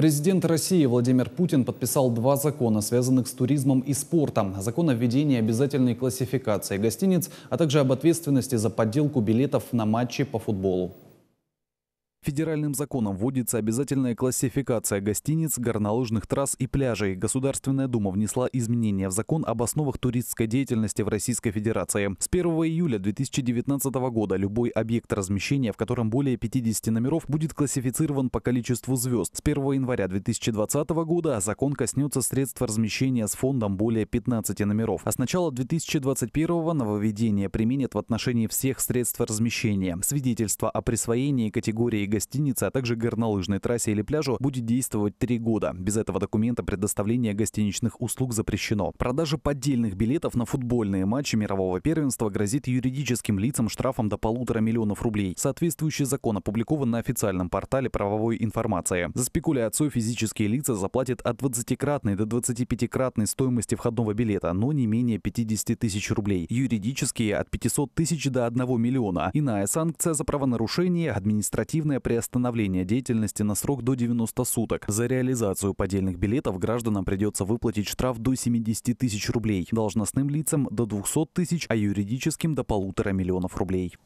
Президент России Владимир Путин подписал два закона, связанных с туризмом и спортом. Закон о введении обязательной классификации гостиниц, а также об ответственности за подделку билетов на матчи по футболу. Федеральным законом вводится обязательная классификация гостиниц, горнолыжных трасс и пляжей. Государственная Дума внесла изменения в закон об основах туристской деятельности в Российской Федерации. С 1 июля 2019 года любой объект размещения, в котором более 50 номеров, будет классифицирован по количеству звезд. С 1 января 2020 года закон коснется средств размещения с фондом более 15 номеров. А с начала 2021 нововведение применят в отношении всех средств размещения. Свидетельство о присвоении категории гостиниц гостинице, а также горнолыжной трассе или пляжу будет действовать три года. Без этого документа предоставление гостиничных услуг запрещено. Продажа поддельных билетов на футбольные матчи мирового первенства грозит юридическим лицам штрафом до полутора миллионов рублей. Соответствующий закон опубликован на официальном портале правовой информации. За спекуляцию физические лица заплатят от 20-кратной до 25-кратной стоимости входного билета, но не менее 50 тысяч рублей. Юридические от 500 тысяч до 1 миллиона. Иная санкция за правонарушение – административная полное приостановление деятельности на срок до 90 суток. За реализацию поддельных билетов гражданам придется выплатить штраф до 70 тысяч рублей, должностным лицам до 200 тысяч, а юридическим до полутора миллионов рублей.